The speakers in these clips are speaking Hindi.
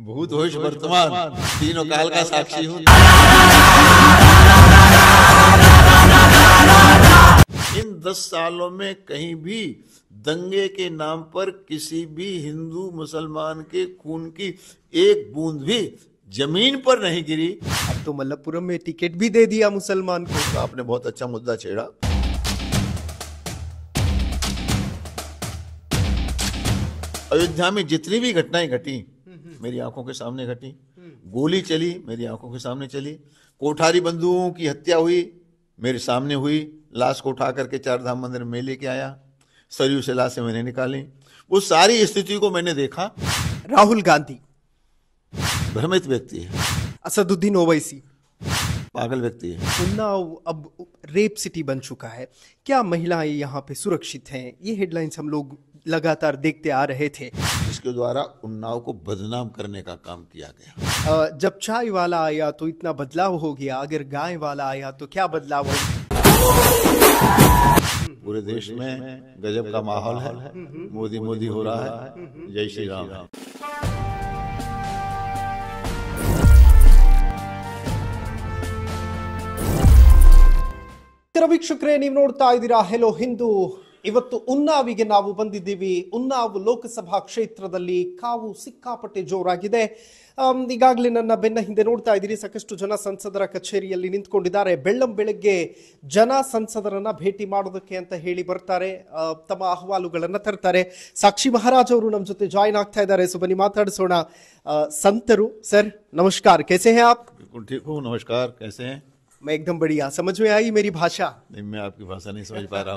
भूत होश वर्तमान तीनों काल का साक्षी हूँ इन दस सालों में कहीं भी दंगे के नाम पर किसी भी हिंदू मुसलमान के खून की एक बूंद भी जमीन पर नहीं गिरी अब तो मल्लपुरम में टिकट भी दे दिया मुसलमान को तो आपने बहुत अच्छा मुद्दा छेड़ा अयोध्या में जितनी भी घटनाएं घटी मेरी आंखों के सामने घटी गोली चली मेरी आंखों के सामने चली कोठारी बंधुओं की हत्या हुई मेरे सामने हुई लाश को उठा करके चार धाम मंदिर में लेके आया सरयू से लाशें मैंने निकाली उस सारी स्थिति को मैंने देखा राहुल गांधी भ्रमित व्यक्ति है असदुद्दीन ओवैसी पागल व्यक्ति है उन्नाव तो अब रेप सिटी बन चुका है क्या महिलाएं यहाँ पे सुरक्षित हैं ये हेडलाइंस हम लोग लगातार देखते आ रहे थे इसके द्वारा उन्नाव को बदनाम करने का काम किया गया जब चाय वाला आया तो इतना बदलाव हो गया अगर गाय वाला आया तो क्या बदलाव हो पूरे देश में गजब का माहौल है मोदी मोदी हो रहा है जय श्री राम वीक्षಕರೇ ನೀವು ನೋಡ್ತಾ ಇದ್ದೀರಾ ಹೆಲೋ ಹಿಂದೂ ಇವತ್ತು ಉನ್ನಾವಿಗೆ ನಾವು ಬಂದಿದ್ದೀವಿ ಉನ್ನಾವು ಲೋಕಸಭಾ ಕ್ಷೇತ್ರದಲ್ಲಿ ಕಾವು ಸಿಕ್ಕಾಪಟ್ಟೆ ಜೋರಾಗಿದೆ ಈಗಾಗಲೇ ನನ್ನ ಬೆನ್ನ ಹಿಂದೆ ನೋಡ್ತಾ ಇದ್ದೀರಿ ಸಾಕಷ್ಟು ಜನ ಸಂಸದರ ಕಚೇರಿಯಲ್ಲಿ ನಿಂತ್ಕೊಂಡಿದ್ದಾರೆ ಬೆಳ್ಳಂ ಬೆಳಗ್ಗೆ ಜನ ಸಂಸದರನ್ನ ಭೇಟಿ ಮಾಡೋದಕ್ಕೆ ಅಂತ ಹೇಳಿ ಬರ್ತಾರೆ ತಮ್ಮ ಅಹವಾಲುಗಳನ್ನ ತರ್ತಾರೆ ಸಾಕ್ಷಿ ಮಹಾರಾಜ್ ಅವರು ನಮ್ಮ ಜೊತೆ ಜಾಯಿನ್ ಆಗ್ತಾ ಇದ್ದಾರೆ ಸೊ ಬನ್ನಿ ಮಾತಾಡಿಸೋಣ ಸಂತರು ಸರ್ ನಮಸ್ಕಾರ कैसे ಹೇ ಆಪ್ बिल्कुल ठीक ಮೈ नमस्कार कैसे हैं मैं एकदम बढ़िया समझ में आई मेरी भाषा मैं आपकी भाषा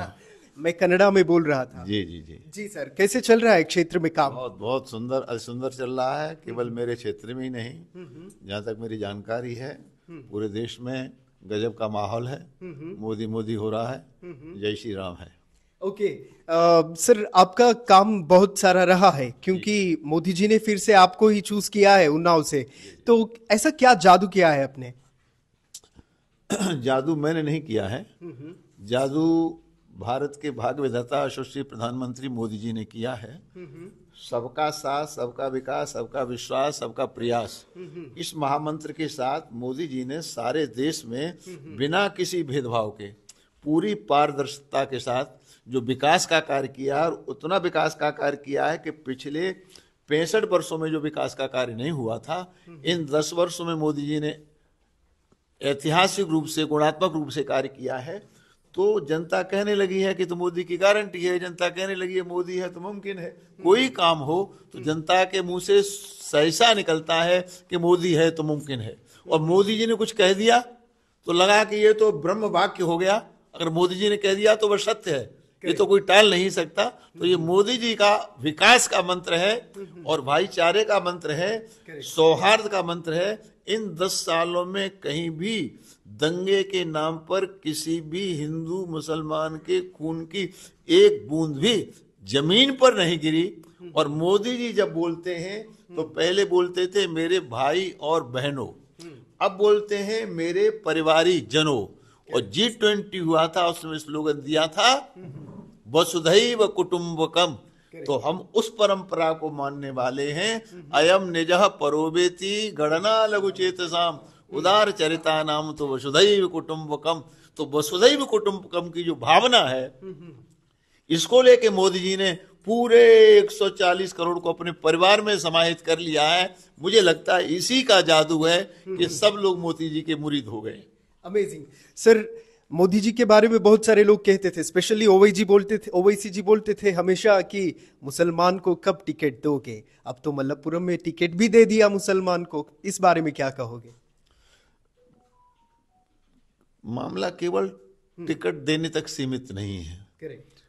मैं कनाडा में बोल रहा था जी जी जी जी सर कैसे चल रहा है क्षेत्र में काम बहुत बहुत सुंदर सुंदर चल रहा है केवल हम्म। मेरे क्षेत्र में ही नहीं हम्म, हम्म। जहाँ तक मेरी जानकारी है पूरे देश में गजब का माहौल है मोदी मोदी हो रहा है जय श्री राम है ओके सर आपका काम बहुत सारा रहा है क्योंकि मोदी जी ने फिर से आपको ही चूज किया है उन्नाव से तो ऐसा क्या जादू किया है आपने जादू मैंने नहीं किया है जादू भारत के भाग विधाता सुश्री प्रधानमंत्री मोदी जी ने किया है सबका साथ सबका विकास सबका विश्वास सबका प्रयास इस महामंत्र के साथ मोदी जी ने सारे देश में बिना किसी भेदभाव के पूरी पारदर्शिता के साथ जो विकास का कार्य किया है और उतना विकास का कार्य किया है कि पिछले पैंसठ वर्षों में जो विकास का कार्य नहीं हुआ था इन दस वर्षों में मोदी जी ने ऐतिहासिक रूप से गुणात्मक रूप से कार्य किया है तो जनता कहने लगी है कि तो मोदी की गारंटी है जनता कहने लगी है मोदी है तो मुमकिन है कोई हम्म। काम हो तो हम्म। जनता के मुंह से सहसा निकलता है कि मोदी है तो मुमकिन है और हम्म। मोदी जी ने कुछ कह दिया तो लगा कि ये तो ब्रह्म वाक्य हो गया अगर मोदी जी ने कह दिया तो वह सत्य है ये तो कोई टाल नहीं सकता तो ये मोदी जी का विकास का मंत्र है और भाईचारे का मंत्र है सौहार्द का मंत्र है इन दस सालों में कहीं भी दंगे के नाम पर किसी भी हिंदू मुसलमान के खून की एक बूंद भी जमीन पर नहीं गिरी और मोदी जी जब बोलते हैं तो पहले बोलते थे मेरे भाई और बहनों अब बोलते हैं मेरे परिवारी जनों और जी ट्वेंटी हुआ था उसमें स्लोगन दिया था वसुधैव कुटुम्बकम तो हम उस परंपरा को मानने वाले हैं अयम निजह परोबेती गणना लघु चेतसाम उदार चरिता नाम तो वसुधैव कुटुंबकम तो वसुधैव कुटुंबकम की जो भावना है इसको लेके मोदी जी ने पूरे 140 करोड़ को अपने परिवार में समाहित कर लिया है मुझे लगता है इसी का जादू है कि सब लोग मोदी जी के मुरीद हो गए अमेजिंग सर मोदी जी के बारे में बहुत सारे लोग कहते थे स्पेशली ओवैसी बोलते थे ओवैसी जी बोलते थे हमेशा कि मुसलमान को कब टिकट दोगे अब तो मल्लपुरम में टिकट भी दे दिया मुसलमान को इस बारे में क्या कहोगे मामला केवल हम्म। टिकट देने तक सीमित नहीं है करेक्ट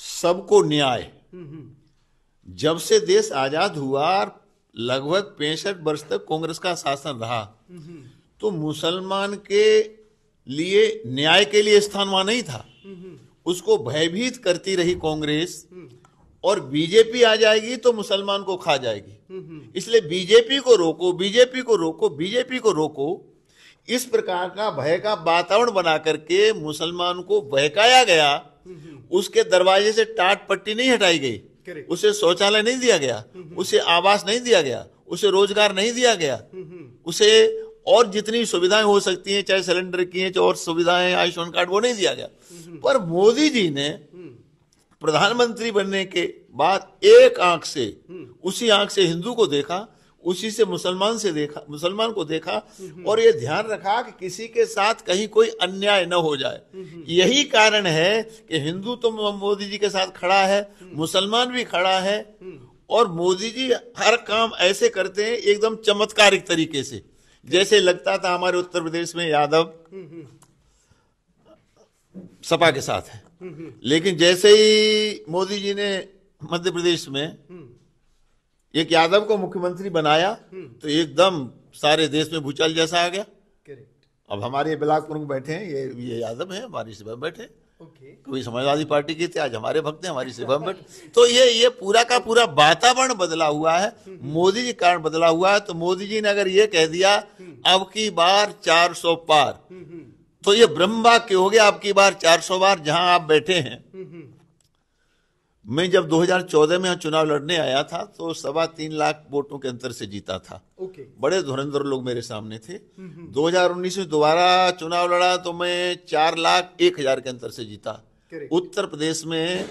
सबको न्याय हम्म, हम्म। जब से देश आजाद हुआ लगभग पैंसठ वर्ष तक कांग्रेस का शासन रहा तो मुसलमान के लिए न्याय के लिए स्थान वहां नहीं था उसको भयभीत करती रही कांग्रेस और बीजेपी आ जाएगी तो मुसलमान को खा जाएगी इसलिए बीजेपी को रोको बीजेपी को रोको बीजेपी को रोको इस प्रकार का भय का वातावरण बना करके मुसलमान को बहकाया गया उसके दरवाजे से टाट पट्टी नहीं हटाई गई उसे शौचालय नहीं दिया गया उसे आवास नहीं दिया गया उसे रोजगार नहीं दिया गया उसे और जितनी सुविधाएं हो सकती हैं चाहे सिलेंडर की हैं चाहे और सुविधाएं आयुष्मान कार्ड वो नहीं दिया गया पर मोदी जी ने प्रधानमंत्री बनने के बाद एक आंख से उसी आंख से हिंदू को देखा उसी से मुसलमान से देखा मुसलमान को देखा हम्म। और ये ध्यान रखा कि किसी के साथ कहीं कोई अन्याय न हो जाए हम्म। यही कारण है कि हिंदू तो मोदी जी के साथ खड़ा है हम्म। मुसलमान भी खड़ा है और मोदी जी हर काम ऐसे करते हैं एकदम चमत्कारिक तरीके से जैसे लगता था हमारे उत्तर प्रदेश में यादव सपा के साथ है लेकिन जैसे ही मोदी जी ने मध्य प्रदेश में एक यादव को मुख्यमंत्री बनाया हम्म। तो एकदम सारे देश में भूचाल जैसा आ गया अब हमारे बिलासपुर प्रमुख बैठे हैं ये ये यादव हैं हमारी सेवा में बैठे कभी समाजवादी पार्टी के थे आज हमारे भक्त हैं हमारी सेवा में बैठे तो ये ये पूरा का पूरा वातावरण बदला हुआ है हम्म। मोदी जी कारण बदला हुआ है तो मोदी जी ने अगर ये कह दिया हम्म। अब की बार 400 पार तो ये ब्रह्मा क्यों हो गया अब की बार 400 बार जहां आप बैठे हैं मैं जब 2014 में चुनाव लड़ने आया था तो सवा तीन लाख वोटों के अंतर से जीता था okay. बड़े धुरंधर लोग मेरे सामने थे 2019 हम्म, हम्म। में दोबारा चुनाव लड़ा तो मैं चार लाख एक हजार के अंतर से जीता उत्तर प्रदेश में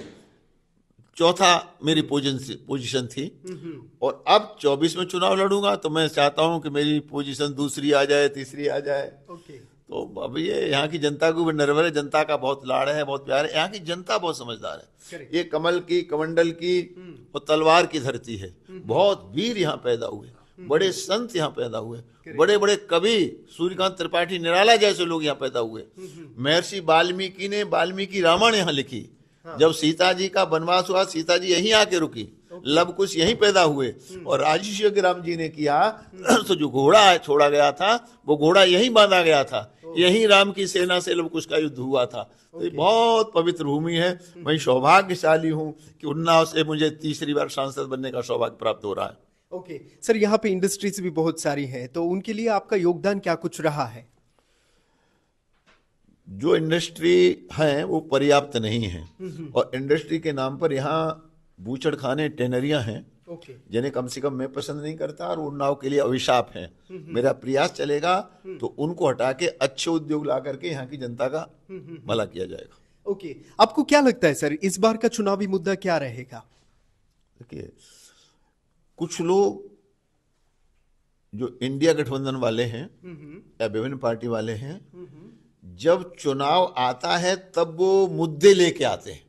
चौथा मेरी पोजीशन थी हम्म, और अब 24 में चुनाव लड़ूंगा तो मैं चाहता हूं कि मेरी पोजीशन दूसरी आ जाए तीसरी आ जाए okay. तो अब ये यहाँ की जनता को भी निर्भर है जनता का बहुत लाड़ है बहुत प्यार है यहाँ की जनता बहुत समझदार है ये कमल की कमंडल की हम्म। और तलवार की धरती है हम्म। बहुत वीर यहाँ पैदा हुए हम्म। बड़े संत यहाँ पैदा हुए बड़े बड़े कवि सूर्यकांत त्रिपाठी निराला जैसे लोग यहाँ पैदा हुए महर्षि वाल्मीकि ने वाल्मीकि रामायण यहाँ लिखी हाँ। जब सीता जी का वनवास हुआ सीता जी यहीं आके रुकी लव कुछ यहीं पैदा हुए हम्म। और राजेश राम जी ने किया तो जो घोड़ा छोड़ा गया था वो घोड़ा यहीं बांधा गया था यही राम की सेना से लव कुश का युद्ध हुआ था तो ये बहुत पवित्र भूमि है हम्म। मैं सौभाग्यशाली हूँ कि उन्नाव से मुझे तीसरी बार सांसद बनने का सौभाग्य प्राप्त हो रहा है ओके सर यहाँ पे इंडस्ट्रीज भी बहुत सारी हैं तो उनके लिए आपका योगदान क्या कुछ रहा है जो इंडस्ट्री है वो पर्याप्त नहीं है हम्म। और इंडस्ट्री के नाम पर यहाँ बूचड़ खाने टेनरिया हैं जिन्हें कम से कम मैं पसंद नहीं करता और नाव के लिए अभिशाप है हम्म, हम्म। मेरा प्रयास चलेगा हम्म। तो उनको हटा के अच्छे उद्योग ला करके यहाँ की जनता का भला किया जाएगा ओके आपको क्या लगता है सर इस बार का चुनावी मुद्दा क्या रहेगा देखिए कुछ लोग जो इंडिया गठबंधन वाले हैं या विभिन्न पार्टी वाले हैं जब चुनाव आता है तब वो मुद्दे लेके आते हैं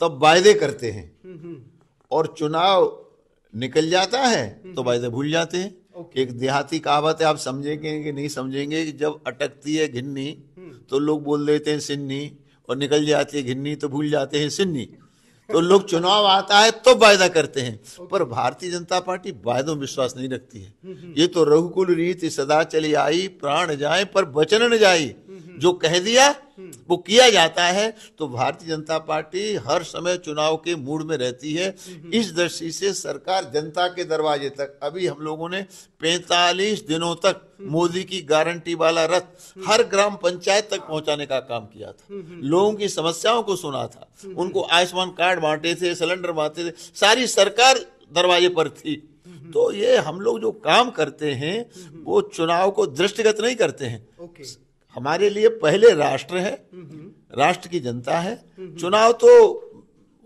तब वायदे करते हैं हम्म, हम्म। और चुनाव निकल जाता है हम्म, तो वायदे भूल जाते हैं एक देहाती कहावत है आप समझेंगे कि नहीं समझेंगे कि जब अटकती है घिन्नी तो लोग बोल देते हैं सिन्नी और निकल जाती है घिन्नी तो भूल जाते हैं सिन्नी तो लोग चुनाव आता है तो वायदा करते हैं पर भारतीय जनता पार्टी वायदों में विश्वास नहीं रखती है ये तो रघुकुल रीति सदा चली आई प्राण जाए पर बचन न जाए जो कह दिया वो किया जाता है तो भारतीय जनता पार्टी हर समय चुनाव के मूड में रहती है इस दृष्टि से सरकार जनता के दरवाजे तक अभी हम लोगों ने 45 दिनों तक मोदी की गारंटी वाला रथ हर ग्राम पंचायत तक पहुंचाने का काम किया था लोगों की समस्याओं को सुना था उनको आयुष्मान कार्ड बांटे थे सिलेंडर बांटे थे सारी सरकार दरवाजे पर थी तो ये हम लोग जो काम करते हैं वो चुनाव को दृष्टिगत नहीं करते हैं हमारे लिए पहले राष्ट्र है राष्ट्र की जनता है चुनाव तो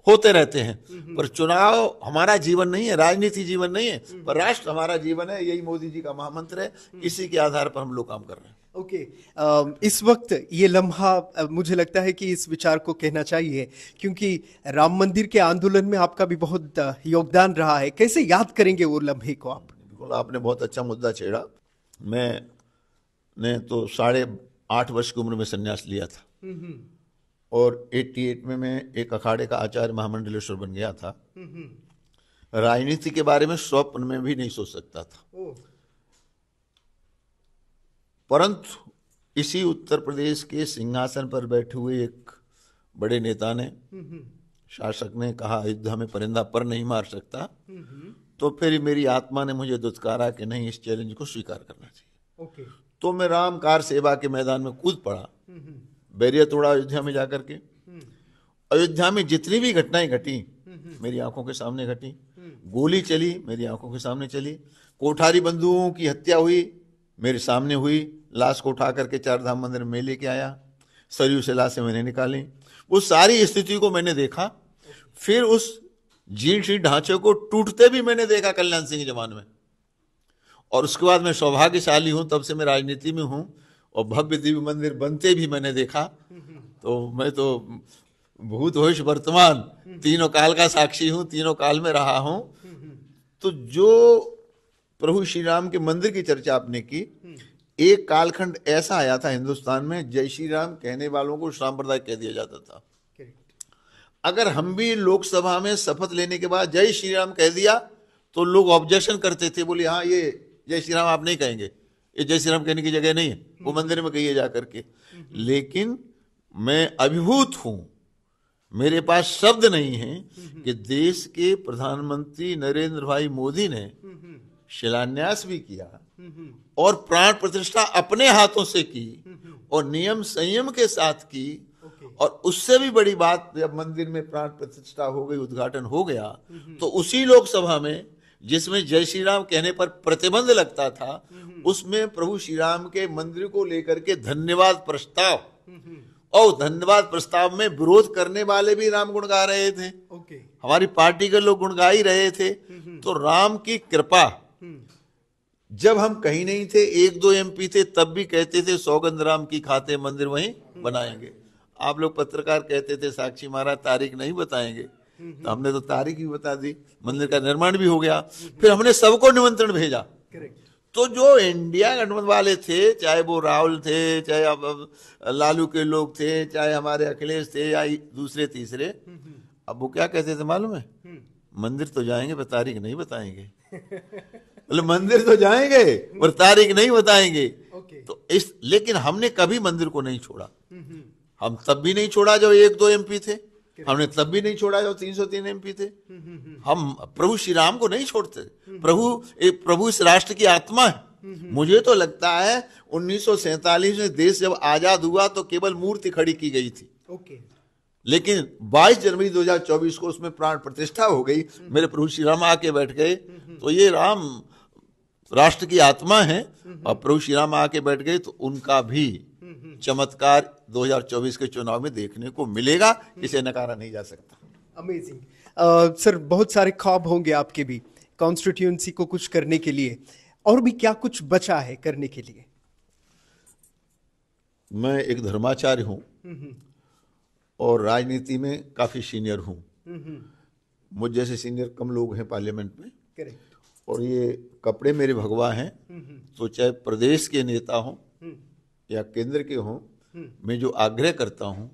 होते रहते हैं पर चुनाव हमारा जीवन नहीं है राजनीति जीवन नहीं है पर राष्ट्र हमारा जीवन है यही मोदी जी का महामंत्र है इसी के आधार पर हम लोग काम कर रहे हैं ओके okay. इस वक्त ये लम्हा मुझे लगता है कि इस विचार को कहना चाहिए क्योंकि राम मंदिर के आंदोलन में आपका भी बहुत योगदान रहा है कैसे याद करेंगे वो लम्हे को आप बिल्कुल आपने बहुत अच्छा मुद्दा छेड़ा मैं ने तो साढ़े आठ वर्ष की उम्र में संन्यास लिया था और 88 में मैं एक अखाड़े का आचार्य महामंडलेश्वर बन गया था राजनीति के बारे में स्वप्न में भी नहीं सोच सकता था परंतु इसी उत्तर प्रदेश के सिंहासन पर बैठे हुए एक बड़े नेता ने शासक ने कहा युद्ध हमें परिंदा पर नहीं मार सकता तो फिर मेरी आत्मा ने मुझे दुत्कारा कि नहीं इस चैलेंज को स्वीकार करना चाहिए तो मैं कार सेवा के मैदान में कूद पड़ा बैरियर तोड़ा अयोध्या में जाकर के अयोध्या में जितनी भी घटनाएं घटी मेरी आंखों के सामने घटी गोली चली मेरी आंखों के सामने चली कोठारी बंधुओं की हत्या हुई मेरे सामने हुई लाश को उठा करके चार धाम मंदिर में लेके आया सरयू से लाशें मैंने निकाली वो सारी स्थिति को मैंने देखा फिर उस जीर्ण ढांचे को टूटते भी मैंने देखा कल्याण सिंह के में और उसके बाद मैं सौभाग्यशाली हूँ तब से मैं राजनीति में हूँ और भव्य दिव्य मंदिर बनते भी मैंने देखा तो मैं तो भूत होश वर्तमान तीनों काल का साक्षी हूँ तीनों काल में रहा हूँ तो जो प्रभु श्री राम के मंदिर की चर्चा आपने की एक कालखंड ऐसा आया था हिंदुस्तान में जय श्री राम कहने वालों को सांप्रदाय कह दिया जाता था अगर हम भी लोकसभा में शपथ लेने के बाद जय श्री राम कह दिया तो लोग ऑब्जेक्शन करते थे बोले हाँ ये जय श्री राम आप नहीं कहेंगे ये जय श्री राम कहने की जगह नहीं है वो हम्म। मंदिर में कहिए जा करके हम्म। लेकिन मैं अभिभूत हूं मेरे पास शब्द नहीं है हम्म। कि देश के प्रधानमंत्री नरेंद्र भाई मोदी ने शिलान्यास भी किया और प्राण प्रतिष्ठा अपने हाथों से की और नियम संयम के साथ की और उससे भी बड़ी बात जब मंदिर में प्राण प्रतिष्ठा हो गई उद्घाटन हो गया तो उसी लोकसभा में जिसमें जय श्री राम कहने पर प्रतिबंध लगता था उसमें प्रभु श्री राम के मंदिर को लेकर के धन्यवाद प्रस्ताव और धन्यवाद प्रस्ताव में विरोध करने वाले भी राम गुण गा रहे थे ओके। हमारी पार्टी के लोग गुण गा ही रहे थे तो राम की कृपा हम्म। जब हम कहीं नहीं थे एक दो एमपी थे तब भी कहते थे सौगंध राम की खाते मंदिर वहीं हम्म। बनाएंगे आप लोग पत्रकार कहते थे साक्षी महाराज तारीख नहीं बताएंगे तो हमने तो तारीख भी बता दी मंदिर का निर्माण भी हो गया फिर हमने सबको निमंत्रण भेजा तो जो इंडिया गठबंधन वाले थे चाहे वो राहुल थे चाहे लालू के लोग थे चाहे हमारे अखिलेश थे या दूसरे तीसरे अब वो क्या कहते थे मालूम है मंदिर तो जाएंगे पर तारीख नहीं बताएंगे बोले मंदिर तो जाएंगे पर तारीख नहीं बताएंगे तो इस लेकिन हमने कभी मंदिर को नहीं छोड़ा हम तब भी नहीं छोड़ा जब एक दो एमपी थे हमने तब भी नहीं छोड़ा जब 303 एमपी थे हम प्रभु श्री राम को नहीं छोड़ते प्रभु एक प्रभु इस राष्ट्र की आत्मा है मुझे तो लगता है उन्नीस में देश जब आजाद हुआ तो केवल मूर्ति खड़ी की गई थी ओके लेकिन 22 जनवरी 2024 को उसमें प्राण प्रतिष्ठा हो गई मेरे प्रभु श्री राम आके बैठ गए तो ये राम राष्ट्र की आत्मा है और प्रभु श्री राम आके बैठ गए तो उनका भी चमत्कार 2024 के चुनाव में देखने को मिलेगा इसे नकारा नहीं जा सकता अमेजिंग सर uh, बहुत सारे ख्वाब होंगे आपके भी कॉन्स्टिट्यूंसी को कुछ करने के लिए और भी क्या कुछ बचा है करने के लिए मैं एक धर्माचार्य हूँ हम्म, हम्म। और राजनीति में काफ़ी सीनियर हूँ हम्म, मुझ जैसे सीनियर कम लोग हैं पार्लियामेंट में और ये कपड़े मेरे भगवा हैं तो चाहे प्रदेश के नेता हों या केंद्र के हों हम्म। मैं जो आग्रह करता हूँ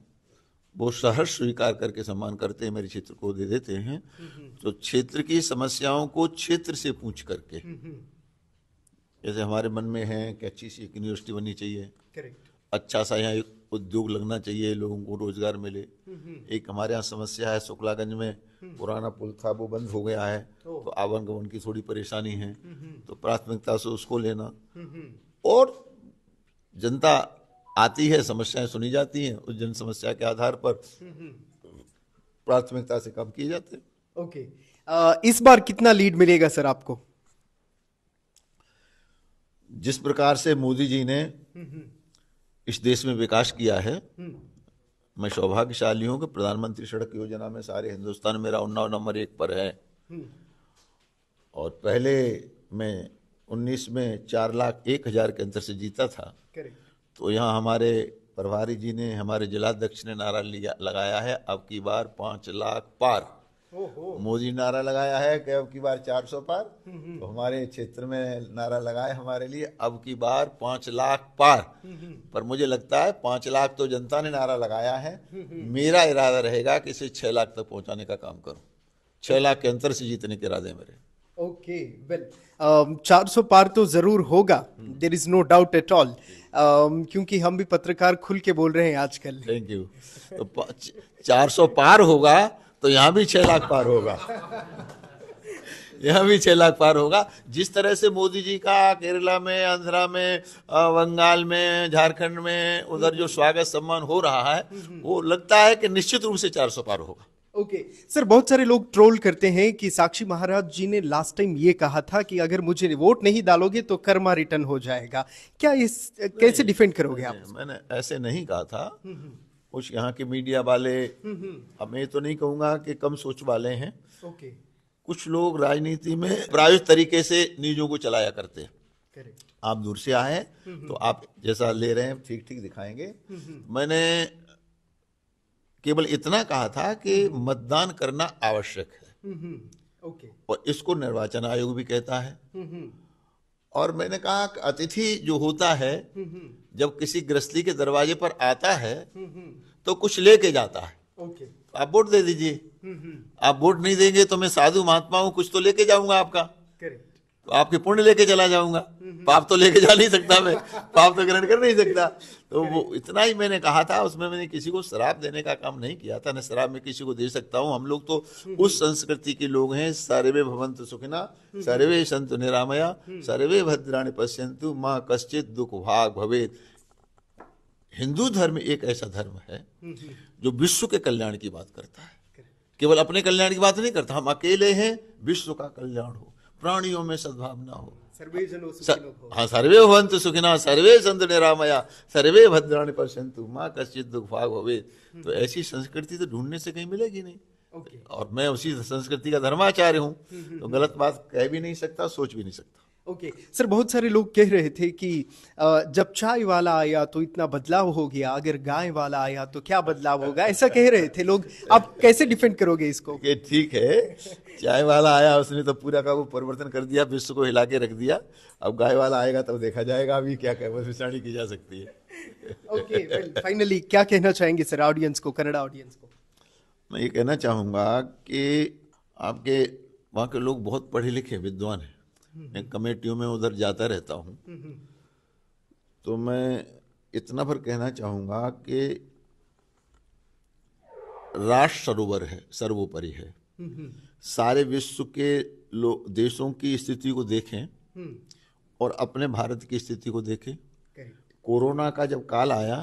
वो सहर्ष स्वीकार करके सम्मान करते हैं मेरे क्षेत्र को दे देते हैं हम्म। तो क्षेत्र की समस्याओं को क्षेत्र से पूछ करके हम्म। जैसे हमारे मन में है कि अच्छी सी एक यूनिवर्सिटी बननी चाहिए अच्छा सा यहाँ उद्योग लगना चाहिए लोगों को रोजगार मिले एक हमारे यहाँ समस्या है शुक्लागंज में पुराना पुल था वो बंद हो गया है तो आवागमन की थोड़ी परेशानी है तो प्राथमिकता से उसको लेना और जनता आती है समस्याएं सुनी जाती हैं उस जन समस्या के आधार पर प्राथमिकता से काम किए जाते हैं ओके okay. इस बार कितना लीड मिलेगा सर आपको जिस प्रकार से मोदी जी ने हम्म, हम्म। इस देश में विकास किया है हम्म। मैं सौभाग्यशाली हूं कि प्रधानमंत्री सड़क योजना में सारे हिंदुस्तान मेरा उन्नाव नंबर एक पर है और पहले मैं 2019 में चार लाख एक हज़ार के अंतर से जीता था तो यहाँ हमारे प्रभारी जी ने हमारे जिलाध्यक्ष ने नारा लिया लगाया है अब की बार पाँच लाख पार मोदी नारा लगाया है कि अब की बार चार सौ पार हम्म, हम्म। तो हमारे क्षेत्र में नारा लगाए हमारे लिए अब की बार पाँच लाख पार हम्म, पर मुझे लगता है पाँच लाख तो जनता ने नारा लगाया है मेरा इरादा रहेगा कि इसे छः लाख तक पहुंचाने का काम करूं छः लाख के अंतर से जीतने के इरादे मेरे ओके वेल um, चार सौ पार तो जरूर होगा there is no doubt at all क्योंकि हम भी पत्रकार खुल के बोल रहे हैं आजकल थैंक यू तो चार सौ पार होगा तो यहाँ भी छह लाख पार होगा यहाँ भी छह लाख पार होगा जिस तरह से मोदी जी का केरला में आंध्रा में बंगाल में झारखंड में उधर जो स्वागत सम्मान हो रहा है वो लगता है कि निश्चित रूप से चार सौ पार होगा ओके okay. सर बहुत सारे लोग ट्रोल करते हैं कि साक्षी महाराज जी ने लास्ट टाइम ये कहा था कि अगर मुझे वोट नहीं डालोगे तो कर्मा रिटर्न हो जाएगा क्या इस कैसे डिफेंड करोगे आप मैंने ऐसे नहीं कहा था कुछ हम्म, हम्म। यहाँ के मीडिया वाले हम्म, अब मैं तो नहीं कहूँगा कि कम सोच वाले हैं ओके कुछ लोग राजनीति में प्रायोजित तरीके से न्यूजों को चलाया करते हैं आप दूर से आए तो आप जैसा ले रहे हैं ठीक ठीक दिखाएंगे मैंने केवल इतना कहा था कि हम्म। मतदान करना आवश्यक है हम्म, हम्म, ओके और इसको निर्वाचन आयोग भी कहता है और मैंने कहा कि अतिथि जो होता है जब किसी गृहस्थी के दरवाजे पर आता है तो कुछ लेके जाता है ओके आप वोट दे दीजिए आप वोट नहीं देंगे तो मैं साधु महात्मा हूँ कुछ तो लेके जाऊंगा आपका करेक्ट तो आपके पुण्य लेके चला जाऊंगा पाप तो लेके जा नहीं सकता मैं पाप तो ग्रहण कर नहीं सकता तो वो इतना ही मैंने कहा था उसमें मैंने किसी को शराब देने का काम नहीं किया था न शराब में किसी को दे सकता हूँ हम लोग तो उस संस्कृति के लोग हैं सारे भवंत सुखिना सर्वे संत निरामया सर्वे भद्राणी पश्यंतु माँ कश्चित दुख भाग भवेद हिंदू धर्म एक ऐसा धर्म है जो विश्व के कल्याण की बात करता है केवल अपने कल्याण की बात नहीं करता हम अकेले हैं विश्व का कल्याण हो प्राणियों में सद्भावना हो सर्वे हाँ सर्वे भवंतु सुखिना सर्वे संत निरामया सर्वे भद्राणी पश्यंतु माँ कश्चित भाग होवे तो हम्म। ऐसी संस्कृति तो ढूंढने से कहीं मिलेगी नहीं okay. और मैं उसी संस्कृति का धर्माचार्य हूँ हम्म, हम्म, तो गलत बात कह भी नहीं सकता सोच भी नहीं सकता ओके okay. सर बहुत सारे लोग कह रहे थे कि जब चाय वाला आया तो इतना बदलाव हो गया अगर गाय वाला आया तो क्या बदलाव होगा ऐसा कह रहे थे लोग आप कैसे डिफेंड करोगे इसको ये ठीक है चाय वाला आया उसने तो पूरा का वो परिवर्तन कर दिया विश्व को हिला के रख दिया अब गाय वाला आएगा तब तो देखा जाएगा अभी क्या विषाणी की जा सकती है ओके फाइनली क्या कहना चाहेंगे सर ऑडियंस को कनाडा ऑडियंस को मैं ये कहना चाहूँगा कि आपके वहाँ के लोग बहुत पढ़े लिखे विद्वान हैं मैं कमेटियों में उधर जाता रहता हूँ तो मैं इतना पर कहना चाहूँगा कि राष्ट्र सरोवर है सर्वोपरि है सारे विश्व के देशों की स्थिति को देखें और अपने भारत की स्थिति को देखें कोरोना का जब काल आया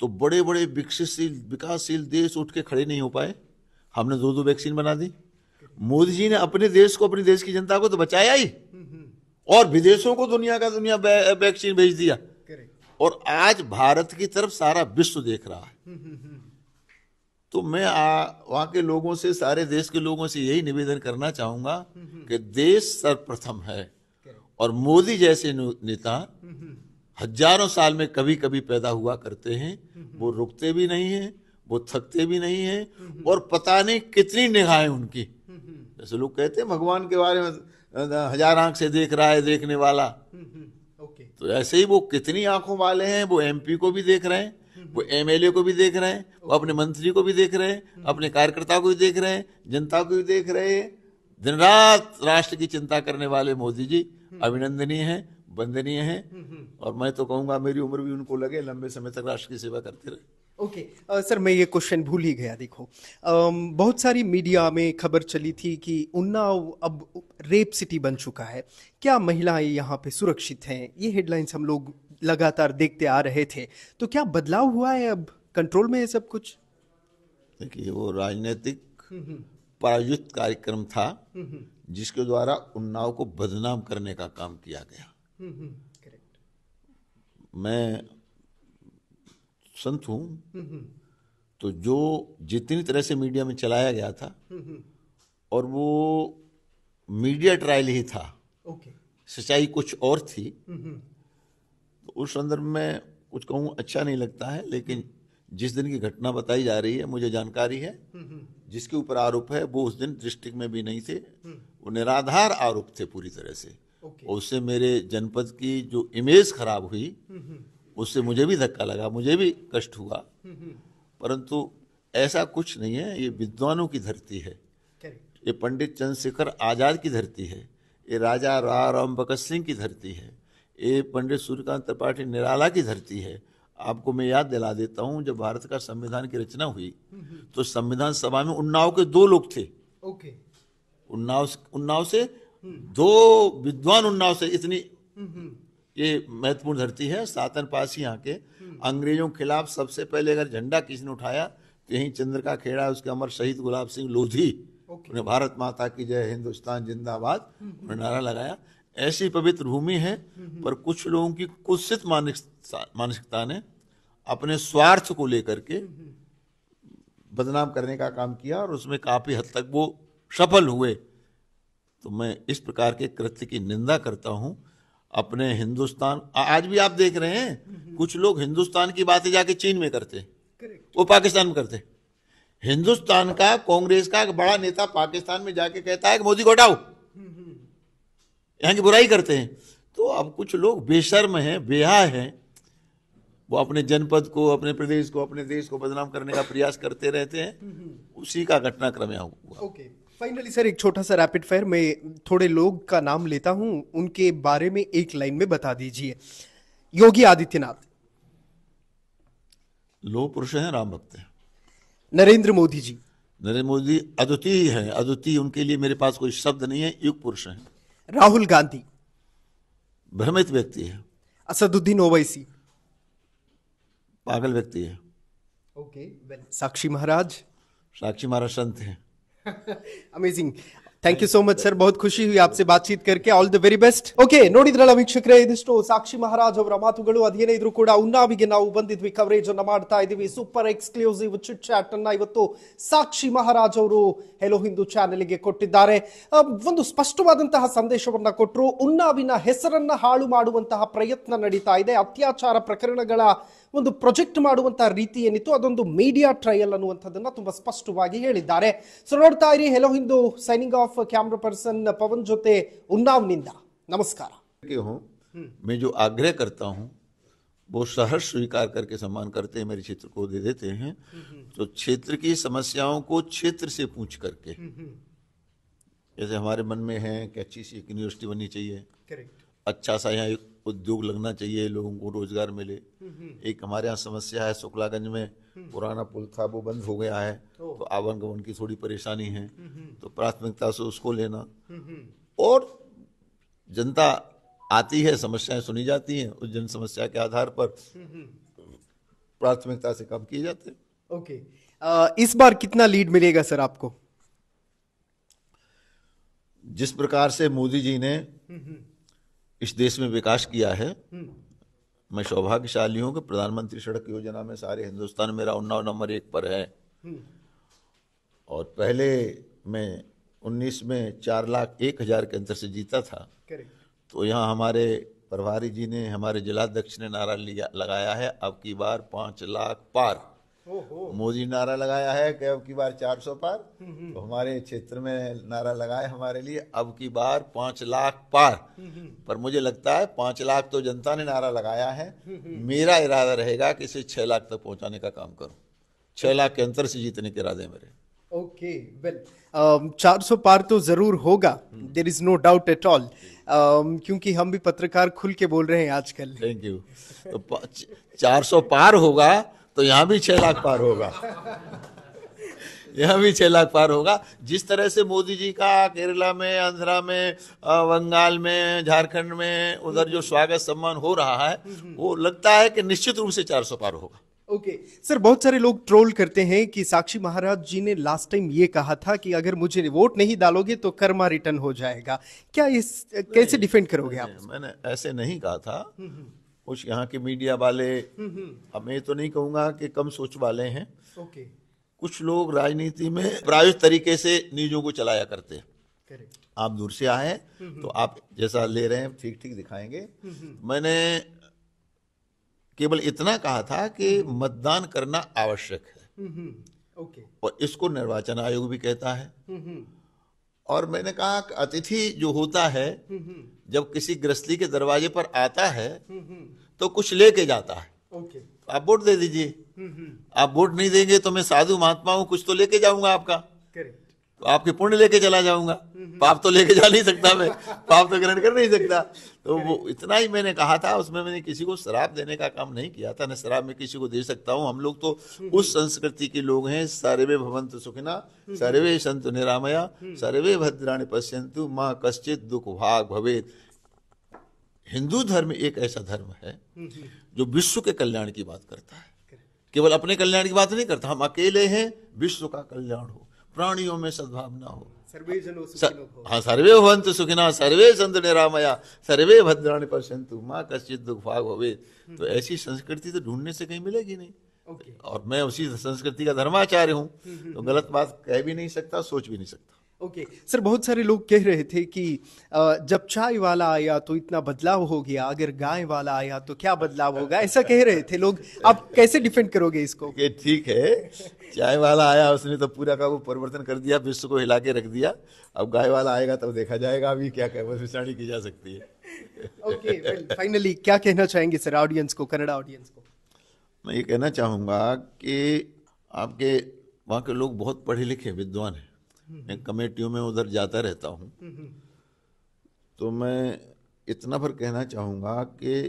तो बड़े बड़े विकसितशील विकासशील देश उठ के खड़े नहीं हो पाए हमने दो दो वैक्सीन बना दी मोदी जी ने अपने देश को अपने देश की जनता को तो बचाया ही और विदेशों को दुनिया का दुनिया वैक्सीन भेज दिया और आज भारत की तरफ सारा विश्व देख रहा है तो मैं वहां के लोगों से सारे देश के लोगों से यही निवेदन करना चाहूंगा कि देश सर्वप्रथम है और मोदी जैसे नेता हजारों साल में कभी कभी पैदा हुआ करते हैं वो रुकते भी नहीं है वो थकते भी नहीं है और पता नहीं कितनी निगाहें उनकी ऐसे लोग कहते हैं भगवान के बारे में हजार आंख से देख रहा है देखने वाला ओके हम्म, हम्म, तो ऐसे ही वो कितनी आंखों वाले हैं वो एमपी हम्म, को भी देख रहे हैं वो एमएलए को भी देख रहे हैं वो अपने मंत्री को भी देख रहे हैं अपने कार्यकर्ता को भी देख रहे हैं जनता को भी देख रहे हैं दिन रात राष्ट्र की चिंता करने वाले मोदी जी अभिनंदनीय हैं वंदनीय हैं और मैं तो कहूंगा मेरी उम्र भी उनको लगे लंबे समय तक राष्ट्र की सेवा करते रहे ओके okay. सर uh, मैं ये क्वेश्चन भूल ही गया देखो uh, बहुत सारी मीडिया में खबर चली थी कि उन्नाव अब रेप सिटी बन चुका है क्या महिलाएं यहाँ पे सुरक्षित हैं ये हेडलाइंस हम लोग लगातार देखते आ रहे थे तो क्या बदलाव हुआ है अब कंट्रोल में है सब कुछ देखिए वो राजनीतिक हम्म, हम्म। प्रायोजित कार्यक्रम था हम्म, जिसके द्वारा उन्नाव को बदनाम करने का काम किया गया मैं संत हूँ तो जो जितनी तरह से मीडिया में चलाया गया था और वो मीडिया ट्रायल ही था सच्चाई कुछ और थी तो उस संदर्भ में कुछ कहूँ अच्छा नहीं लगता है लेकिन जिस दिन की घटना बताई जा रही है मुझे जानकारी है जिसके ऊपर आरोप है वो उस दिन डिस्ट्रिक्ट में भी नहीं थे हम्म। वो निराधार आरोप थे पूरी तरह से और उससे मेरे जनपद की जो इमेज खराब हुई उससे मुझे भी धक्का लगा मुझे भी कष्ट हुआ परंतु ऐसा कुछ नहीं है ये विद्वानों की धरती है ये पंडित चंद्रशेखर आज़ाद की धरती है ये राजा राम भगत सिंह की धरती है ये पंडित सूर्यकांत त्रिपाठी निराला की धरती है आपको मैं याद दिला देता हूँ जब भारत का संविधान की रचना हुई तो संविधान सभा में उन्नाव के दो लोग थे ओके उन्नाव उन्नाव से हम्म। दो विद्वान उन्नाव से इतनी हम्म, हम्म। ये महत्वपूर्ण धरती है सातन पास ही यहाँ के हम्म। अंग्रेजों के खिलाफ सबसे पहले अगर झंडा किसी ने उठाया तो यहीं चंद्र का खेड़ा उसके अमर शहीद गुलाब सिंह लोधी उन्हें भारत माता की जय हिंदुस्तान जिंदाबाद हम्म, हम्म। उन्हें नारा लगाया ऐसी पवित्र भूमि है पर कुछ लोगों की कुत्सित मानसिकता ने अपने स्वार्थ को लेकर के बदनाम करने का काम किया और उसमें काफी हद तक वो सफल हुए तो मैं इस प्रकार के कृत्य की निंदा करता हूँ अपने हिंदुस्तान आज भी आप देख रहे हैं कुछ लोग हिंदुस्तान की बातें जाके चीन में करते वो पाकिस्तान में करते हिंदुस्तान का कांग्रेस का एक बड़ा नेता पाकिस्तान में जाके कहता है कि मोदी को हटाओ यहां की बुराई करते हैं तो अब कुछ लोग बेशर्म हैं बेहा हैं वो अपने जनपद को अपने प्रदेश को अपने देश को बदनाम करने का प्रयास करते रहते हैं उसी का घटनाक्रम यहाँ हुआ okay. फाइनली सर एक छोटा सा रैपिड फायर में थोड़े लोग का नाम लेता हूँ उनके बारे में एक लाइन में बता दीजिए योगी आदित्यनाथ लोग पुरुष हैं राम भक्त हैं नरेंद्र मोदी जी नरेंद्र मोदी अद्वितीय है अद्वितीय उनके लिए मेरे पास कोई शब्द नहीं है युग पुरुष है राहुल गांधी भ्रमित व्यक्ति है असदुद्दीन ओवैसी पागल व्यक्ति है okay okay, well, Sakshi Maharaj Sakshi Maharaj संत हैं Amazing thank you so much sir ಬಹುತ್ ಖುಷಿ ಆಪ್ಸೆ ಬಾತ್ಚೀತ್ ಕರ್ಕೆ all the very best okay ನೋಡಿದ್ರಲ್ಲ ವೀಕ್ಷಕರೇ ಇದಿಷ್ಟು ಸಾಕ್ಷಿ ಮಹಾರಾಜ್ ಅವರ ಮಾತುಗಳು ಅದೇನೇ ಇದ್ರು ಕೂಡ ಉನ್ನಾವಿಗೆ ನಾವು ಬಂದಿದ್ವಿ ಕವರೇಜ್ ಅನ್ನ ಮಾಡ್ತಾ ಇದೀವಿ ಸೂಪರ್ ಎಕ್ಸ್ಕ್ಲೂಸಿವ್ ಚಿಟ್ ಚಾಟ್ ಅನ್ನ ಇವತ್ತು ಸಾಕ್ಷಿ ಮಹಾರಾಜ್ ಅವರು ಹೆಲೋ ಹಿಂದೂ ಚಾನೆಲ್ ಗೆ ಕೊಟ್ಟಿದ್ದಾರೆ ಒಂದು ಸ್ಪಷ್ಟವಾದಂತಹ ಸಂದೇಶವನ್ನ ಕೊಟ್ಟರು ಉನ್ನಾವಿನ ಹೆಸರನ್ನ ಹಾಳು ಮಾಡುವಂತಹ ಪ್ರಯತ್ನ ನಡೀತಾ ಇದೆ ಅತ್ಯಾಚಾರ ಪ್ರಕರಣಗಳ ಒಂದು ಪ್ರೊಜೆಕ್ಟ್ ಮಾಡುವಂತಹ ರೀತಿ ಏನಿತ್ತು ಅದೊಂದು ಮೀಡಿಯಾ ಟ್ರಯಲ್ ಅನ್ನುವಂಥದ್ದನ್ನ ತುಂಬಾ ಸ್ಪಷ್ಟವಾಗಿ ಹೇಳಿದ್ದಾರೆ ಸೊ ನೋಡ್ತಾ ಇರಿ hello Hindu signing off off off camera person Pavan ಜೊತೆ ಉನ್ನಾವ್ನಿಂದ ನಮಸ್ಕಾರ मैं जो आग्रह करता हूँ वो सहर्ष स्वीकार करके सम्मान करते हैं मेरे क्षेत्र को दे देते हैं तो क्षेत्र की समस्याओं को क्षेत्र से पूछ करके जैसे हमारे मन में है कि अच्छी सी एक यूनिवर्सिटी बननी चाहिए अच्छा सा यहाँ उद्योग लगना चाहिए लोगों को रोजगार मिले एक हमारे यहाँ समस्या है शुक्लागंज में हम्म। पुराना पुल था वो बंद हो गया है तो आवन गमन की थोड़ी परेशानी है तो प्राथमिकता से उसको लेना और जनता आती है समस्याएं सुनी जाती हैं उस जन समस्या के आधार पर प्राथमिकता से काम किए जाते हैं ओके आ, इस बार कितना लीड मिलेगा सर आपको जिस प्रकार से मोदी जी ने इस देश में विकास किया है हम्म। मैं सौभाग्यशाली हूँ कि प्रधानमंत्री सड़क योजना में सारे हिंदुस्तान मेरा उन्नाव नंबर एक पर है हम्म। और पहले मैं उन्नीस में चार लाख एक हज़ार के अंतर से जीता था तो यहाँ हमारे प्रभारी जी ने हमारे जिलाध्यक्ष ने नारा लिया लगाया है अब की बार पाँच लाख पार मोदी नारा लगाया है कि अब की बार 400 पार हम्म, हम्म। तो हमारे क्षेत्र में नारा लगाए हमारे लिए अब की बार पांच लाख पार हम्म, पर मुझे लगता है पांच लाख तो जनता ने नारा लगाया है मेरा इरादा रहेगा कि इसे छह लाख तक पहुंचाने का काम करूं छह लाख के अंतर से जीतने के इरादे मेरे ओके वेल um, चार सौ पार तो जरूर होगा there is no doubt at all क्योंकि हम भी पत्रकार खुल के बोल रहे हैं आजकल थैंक यू तो चार सौ पार होगा तो यहाँ भी छह लाख पार होगा यहाँ भी छह लाख पार होगा जिस तरह से मोदी जी का केरला में आंध्रा में बंगाल में झारखंड में उधर जो स्वागत सम्मान हो रहा है वो लगता है कि निश्चित रूप से सौ पार होगा ओके okay. सर बहुत सारे लोग ट्रोल करते हैं कि साक्षी महाराज जी ने लास्ट टाइम ये कहा था कि अगर मुझे वोट नहीं डालोगे तो कर्मा रिटर्न हो जाएगा क्या इस कैसे डिफेंड करोगे आप मैंने ऐसे नहीं कहा था कुछ यहाँ के मीडिया वाले हम्म, हम्म। अब मैं तो नहीं कहूँगा कि कम सोच वाले हैं ओके कुछ लोग राजनीति में प्रायोजित तरीके से न्यूजों को चलाया करते हैं आप दूर से आए हम्म, तो आप जैसा ले रहे हैं ठीक ठीक दिखाएंगे मैंने केवल इतना कहा था कि मतदान करना आवश्यक है ओके और इसको निर्वाचन आयोग भी कहता है और मैंने कहा अतिथि जो होता है जब किसी गृहस्थी के दरवाजे पर आता है हम्म, हम्म। तो कुछ लेके जाता है ओके आप वोट दे दीजिए हम्म, आप वोट नहीं देंगे तो मैं साधु महात्मा हूँ कुछ तो लेके जाऊंगा आपका करेक्ट तो आपके पुण्य लेके चला जाऊंगा पाप तो लेके जा नहीं सकता मैं पाप तो ग्रहण कर नहीं सकता तो वो इतना ही मैंने कहा था उसमें मैंने किसी को शराब देने का काम नहीं किया था न शराब में किसी को दे सकता हूँ हम लोग तो उस संस्कृति के लोग हैं सारे भवंत सुखिना सर्वे संत निरामया सर्वे भद्राणी पश्यंतु माँ कश्चित दुख भाग भवेद हिंदू धर्म एक ऐसा धर्म है जो विश्व के कल्याण की बात करता है केवल अपने कल्याण की बात नहीं करता हम अकेले हैं विश्व का कल्याण हो प्राणियों में सद्भावना हो सर्वे हाँ सर्वे भवंतु सुखिना सर्वे संत निरामया सर्वे भद्राणी पश्यंतु माँ कश्चित दुख भाग हो तो हम्म। ऐसी संस्कृति तो ढूंढने से कहीं मिलेगी नहीं okay. और मैं उसी संस्कृति का धर्माचार्य हूँ हम्म, हम्म, तो गलत बात कह भी नहीं सकता सोच भी नहीं सकता ओके okay. सर बहुत सारे लोग कह रहे थे कि जब चाय वाला आया तो इतना बदलाव हो गया अगर गाय वाला आया तो क्या बदलाव होगा ऐसा कह रहे थे लोग आप कैसे डिफेंड करोगे इसको ठीक है चाय वाला आया उसने तो पूरा का वो परिवर्तन कर दिया विश्व को हिला के रख दिया अब गाय वाला आएगा तब देखा जाएगा अभी क्या कह विषाणी की जा सकती है ओके फाइनली क्या कहना चाहेंगे सर ऑडियंस को कनाडा ऑडियंस को मैं ये कहना चाहूँगा कि आपके वहाँ के लोग बहुत पढ़े लिखे विद्वान हैं हम्म। मैं कमेटियों में उधर जाता रहता हूँ हम्म, हम्म। तो मैं इतना भर कहना चाहूँगा कि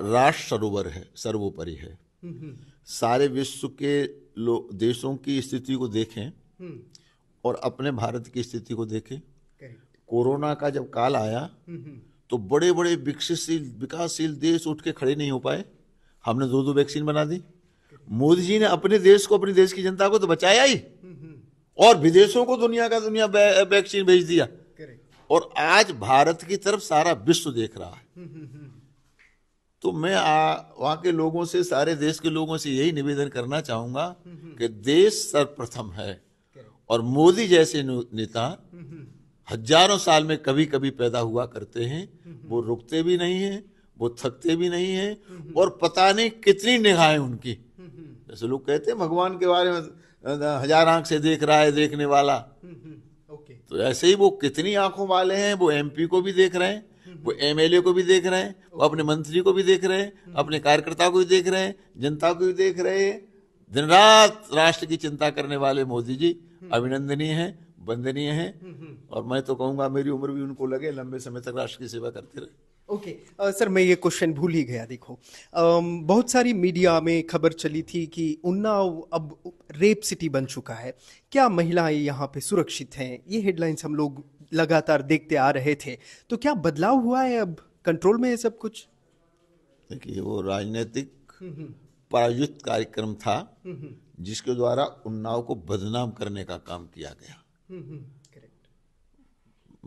राष्ट्र सरोवर है सर्वोपरि है सारे विश्व के देशों की स्थिति को देखें हम्म। और अपने भारत की स्थिति को देखें कोरोना का जब काल आया हम्म, हम्म। तो बड़े बड़े विकसितशील विकासशील देश उठ के खड़े नहीं हो पाए हमने दो दो वैक्सीन बना दी मोदी जी ने अपने देश को अपने देश की जनता को तो बचाया ही और विदेशों को दुनिया का दुनिया वैक्सीन भेज दिया और आज भारत की तरफ सारा विश्व देख रहा है तो मैं वहां के लोगों से सारे देश के लोगों से यही निवेदन करना चाहूंगा कि देश सर्वप्रथम है और मोदी जैसे नेता हजारों साल में कभी कभी पैदा हुआ करते हैं वो रुकते भी नहीं है वो थकते भी नहीं है और पता नहीं कितनी निगाहें उनकी जैसे लोग कहते हैं भगवान के बारे में हजार आंख से देख रहा है देखने वाला तो ऐसे ही वो कितनी आंखों वाले हैं वो एमपी को भी देख रहे हैं वो एमएलए को भी देख रहे हैं वो अपने मंत्री को भी देख रहे हैं अपने कार्यकर्ता को भी देख रहे हैं जनता को भी देख रहे हैं दिन रात राष्ट्र की चिंता करने वाले मोदी जी अभिनंदनीय हैं वंदनीय हैं और मैं तो कहूंगा मेरी उम्र भी उनको लगे लंबे समय तक राष्ट्र की सेवा करते रहे ओके okay. सर uh, मैं ये क्वेश्चन भूल ही गया देखो um, बहुत सारी मीडिया में खबर चली थी कि उन्नाव अब रेप सिटी बन चुका है क्या महिलाएं यहाँ पे सुरक्षित हैं ये हेडलाइंस हम लोग लगातार देखते आ रहे थे तो क्या बदलाव हुआ है अब कंट्रोल में है सब कुछ देखिए वो राजनीतिक हम्म, हम्म। प्रायोजित कार्यक्रम था हम्म, जिसके द्वारा उन्नाव को बदनाम करने का काम किया गया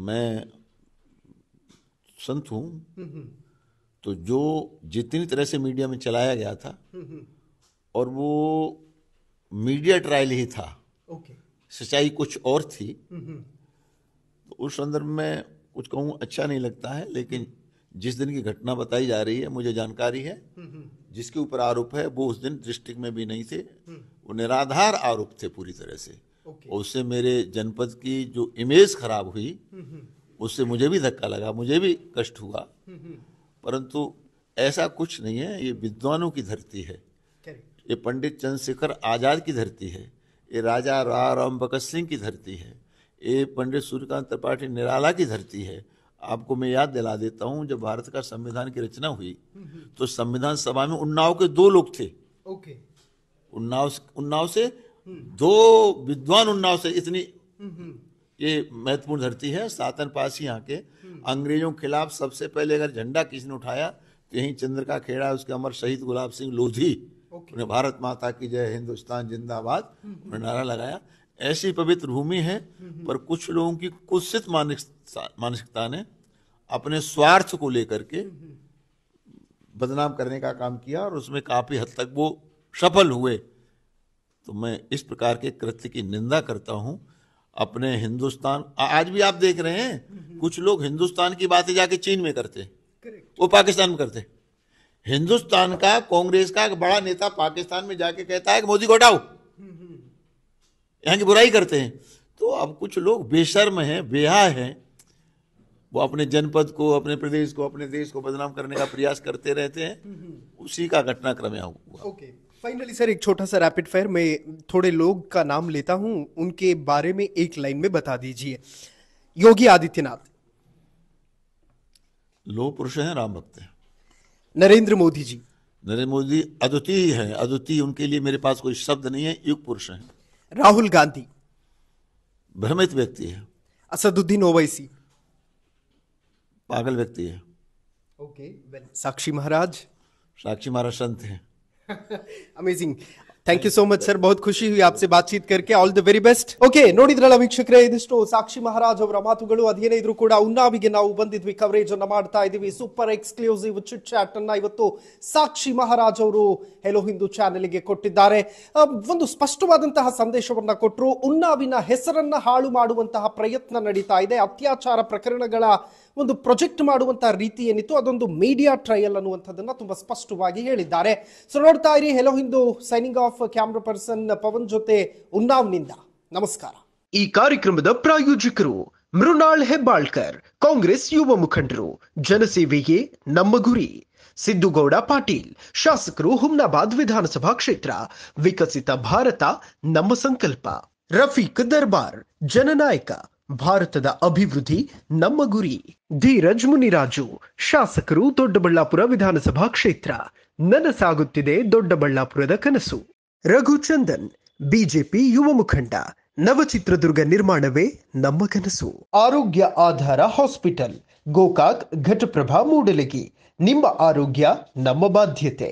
मैं संत हूँ तो जो जितनी तरह से मीडिया में चलाया गया था और वो मीडिया ट्रायल ही था सच्चाई कुछ और थी उस संदर्भ में कुछ कहूँ अच्छा नहीं लगता है लेकिन जिस दिन की घटना बताई जा रही है मुझे जानकारी है जिसके ऊपर आरोप है वो उस दिन डिस्ट्रिक्ट में भी नहीं थे वो निराधार आरोप थे पूरी तरह से और उससे मेरे जनपद की जो इमेज खराब हुई उससे मुझे भी धक्का लगा मुझे भी कष्ट हुआ परंतु ऐसा कुछ नहीं है ये विद्वानों की धरती है ये पंडित चंद्रशेखर आज़ाद की धरती है ये राजा राम भगत सिंह की धरती है ये पंडित सूर्यकांत त्रिपाठी निराला की धरती है आपको मैं याद दिला देता हूँ जब भारत का संविधान की रचना हुई तो संविधान सभा में उन्नाव के दो लोग थे ओके उन्नाव उन्नाव से हम्म। दो विद्वान उन्नाव से इतनी हम्म, हम्म। ये महत्वपूर्ण धरती है सातन पास ही यहाँ के अंग्रेजों के खिलाफ सबसे पहले अगर झंडा किसी ने उठाया तो यही चंद्र का खेड़ा उसके अमर शहीद गुलाब सिंह लोधी उन्हें भारत माता की जय हिंदुस्तान जिंदाबाद उन्हें नारा लगाया ऐसी पवित्र भूमि है पर कुछ लोगों की कुत्सित मानसिकता मानसिकता ने अपने स्वार्थ को लेकर के बदनाम करने का काम किया और उसमें काफ़ी हद तक वो सफल हुए तो मैं इस प्रकार के कृत्य की निंदा करता हूं अपने हिंदुस्तान आज भी आप देख रहे हैं कुछ लोग हिंदुस्तान की बातें जाके चीन में करते वो पाकिस्तान में करते हिंदुस्तान का कांग्रेस का एक बड़ा नेता पाकिस्तान में जाके कहता है कि मोदी को हटाओ यहाँ की बुराई करते हैं तो अब कुछ लोग बेशर्म हैं बेहा हैं वो अपने जनपद को अपने प्रदेश को अपने देश को बदनाम करने का प्रयास करते रहते हैं उसी का घटनाक्रम यहाँ हुआ फाइनली सर एक छोटा सा रैपिड फायर में थोड़े लोग का नाम लेता हूँ उनके बारे में एक लाइन में बता दीजिए योगी आदित्यनाथ लो पुरुष हैं राम भक्त हैं नरेंद्र मोदी जी नरेंद्र मोदी अद्वितीय है अद्वितीय उनके लिए मेरे पास कोई शब्द नहीं है युग पुरुष हैं राहुल गांधी भ्रमित व्यक्ति है असदुद्दीन ओवैसी पागल व्यक्ति है okay okay, well, Sakshi Maharaj Sakshi Maharaj संत है amazing thank you so much sir ಬಹುತ್ ಖುಷಿ ಆಪ್ಸೆ ಬಾತ್ಚೀತ್ ಕರ್ಕೆ all the very best okay ನೋಡಿದ್ರಲ್ಲ ವೀಕ್ಷಕರೇ ಇದಿಷ್ಟು ಸಾಕ್ಷಿ ಮಹಾರಾಜ್ ಅವರ ಮಾತುಗಳು ಅದೇನೇ ಇದ್ರು ಕೂಡ ಉನ್ನಾವಿಗೆ ನಾವು ಬಂದಿದ್ವಿ ಕವರೇಜ್ ಅನ್ನ ಮಾಡ್ತಾ ಇದೀವಿ ಸೂಪರ್ ಎಕ್ಸ್ಕ್ಲೂಸಿವ್ ಚಿಟ್ ಚಾಟ್ ಅನ್ನ ಇವತ್ತು ಸಾಕ್ಷಿ ಮಹಾರಾಜ್ ಅವರು ಹೆಲೋ ಹಿಂದೂ ಚಾನೆಲ್ ಗೆ ಕೊಟ್ಟಿದ್ದಾರೆ ಒಂದು ಸ್ಪಷ್ಟವಾದಂತಹ ಸಂದೇಶವನ್ನ ಕೊಟ್ಟರು ಉನ್ನಾವಿನ ಹೆಸರನ್ನ ಹಾಳು ಮಾಡುವಂತಹ ಪ್ರಯತ್ನ ನಡೀತಾ ಇದೆ ಅತ್ಯಾಚಾರ ಪ್ರಕರಣಗಳ ಒಂದು ಪ್ರೊಜೆಕ್ಟ್ ಮಾಡುವಂತಹ ರೀತಿ ಏನಿತ್ತು ಅದೊಂದು ಮೀಡಿಯಾ ಟ್ರಯಲ್ ಅನ್ನುವಂಥದ್ದನ್ನು ತುಂಬಾ ಸ್ಪಷ್ಟವಾಗಿ ಹೇಳಿದ್ದಾರೆ ಸೊ ನೋಡ್ತಾ ಇರಿ hello Hindu signing off camera person Pavan ಜೊತೆ ಉನ್ನಾವ್ನಿಂದ ನಮಸ್ಕಾರ ಈ ಕಾರ್ಯಕ್ರಮದ ಪ್ರಾಯೋಜಕರು ಮೃಣಾಳ್ ಹೆಬ್ಬಾಳ್ಕರ್ ಕಾಂಗ್ರೆಸ್ ಯುವ ಮುಖಂಡರು ಜನಸೇವೆಗೆ ನಮ್ಮ ಗುರಿ ಸಿದ್ದುಗೌಡ ಪಾಟೀಲ್ ಶಾಸಕರು ಹುಮ್ನಾಬಾದ್ ವಿಧಾನಸಭಾ ಕ್ಷೇತ್ರ ವಿಕಸಿತ ಭಾರತ ನಮ್ಮ ಸಂಕಲ್ಪ ರಫೀಕ್ ದರ್ಬಾರ್ ಜನನಾಯಕ ಭಾರತದ ಅಭಿವೃದ್ಧಿ ನಮ್ಮ ಗುರಿ ಧೀರಜ್ ಮುನಿರಾಜು ಶಾಸಕರು ದೊಡ್ಡಬಳ್ಳಾಪುರ ವಿಧಾನಸಭಾ ಕ್ಷೇತ್ರ ನನಸಾಗುತ್ತಿದೆ ದೊಡ್ಡಬಳ್ಳಾಪುರದ ಕನಸು ರಘುಚಂದನ್ ಬಿಜೆಪಿ ಯುವ ಮುಖಂಡ ನವಚಿತ್ರದುರ್ಗ ನಿರ್ಮಾಣವೇ ನಮ್ಮ ಕನಸು ಆರೋಗ್ಯ ಆಧಾರ ಹಾಸ್ಪಿಟಲ್ ಗೋಕಾಕ್ ಘಟಪ್ರಭಾ ಮೂಡಲಗಿ ನಿಮ್ಮ ಆರೋಗ್ಯ ನಮ್ಮ ಬಾಧ್ಯತೆ